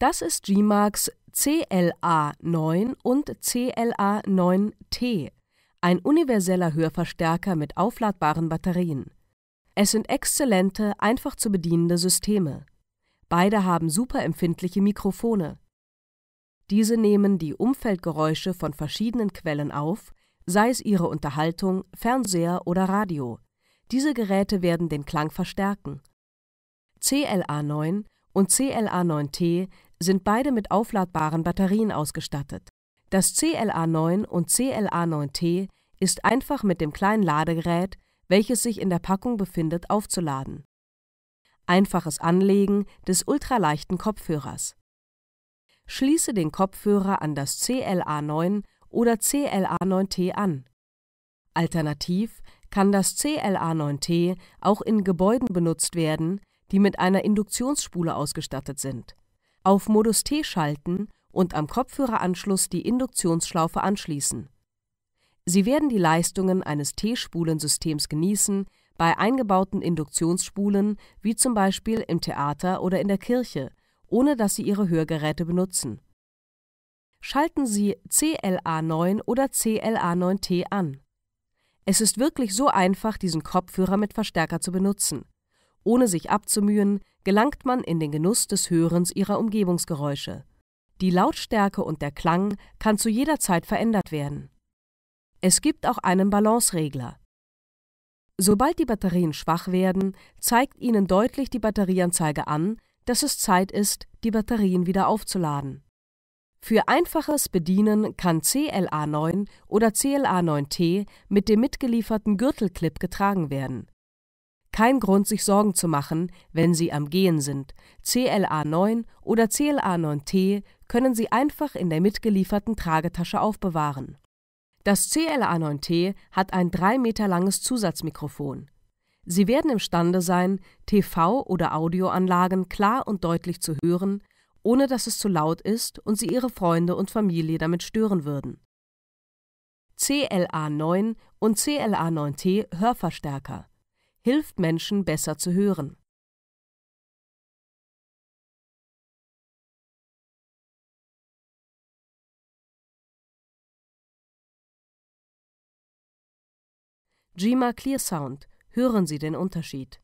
Das ist GMAX CLA9 und CLA9T, ein universeller Hörverstärker mit aufladbaren Batterien. Es sind exzellente, einfach zu bedienende Systeme. Beide haben superempfindliche Mikrofone. Diese nehmen die Umfeldgeräusche von verschiedenen Quellen auf, sei es ihre Unterhaltung, Fernseher oder Radio. Diese Geräte werden den Klang verstärken. CLA9 und CLA9T sind beide mit aufladbaren Batterien ausgestattet. Das CLA9 und CLA9T ist einfach mit dem kleinen Ladegerät, welches sich in der Packung befindet, aufzuladen. Einfaches Anlegen des ultraleichten Kopfhörers. Schließe den Kopfhörer an das CLA9 oder CLA9T an. Alternativ kann das CLA9T auch in Gebäuden benutzt werden, die mit einer Induktionsspule ausgestattet sind. Auf Modus T schalten und am Kopfhöreranschluss die Induktionsschlaufe anschließen. Sie werden die Leistungen eines T-Spulensystems genießen, bei eingebauten Induktionsspulen, wie zum Beispiel im Theater oder in der Kirche, ohne dass Sie Ihre Hörgeräte benutzen. Schalten Sie CLA9 oder CLA9T an. Es ist wirklich so einfach, diesen Kopfhörer mit Verstärker zu benutzen. Ohne sich abzumühen, gelangt man in den Genuss des Hörens ihrer Umgebungsgeräusche. Die Lautstärke und der Klang kann zu jeder Zeit verändert werden. Es gibt auch einen Balanceregler. Sobald die Batterien schwach werden, zeigt ihnen deutlich die Batterieanzeige an, dass es Zeit ist, die Batterien wieder aufzuladen. Für einfaches Bedienen kann CLA9 oder CLA9T mit dem mitgelieferten Gürtelclip getragen werden. Kein Grund, sich Sorgen zu machen, wenn Sie am Gehen sind. CLA9 oder CLA9T können Sie einfach in der mitgelieferten Tragetasche aufbewahren. Das CLA9T hat ein 3 Meter langes Zusatzmikrofon. Sie werden imstande sein, TV- oder Audioanlagen klar und deutlich zu hören, ohne dass es zu laut ist und Sie Ihre Freunde und Familie damit stören würden. CLA9 und CLA9T Hörverstärker hilft Menschen besser zu hören. Jima Clear Sound, hören Sie den Unterschied.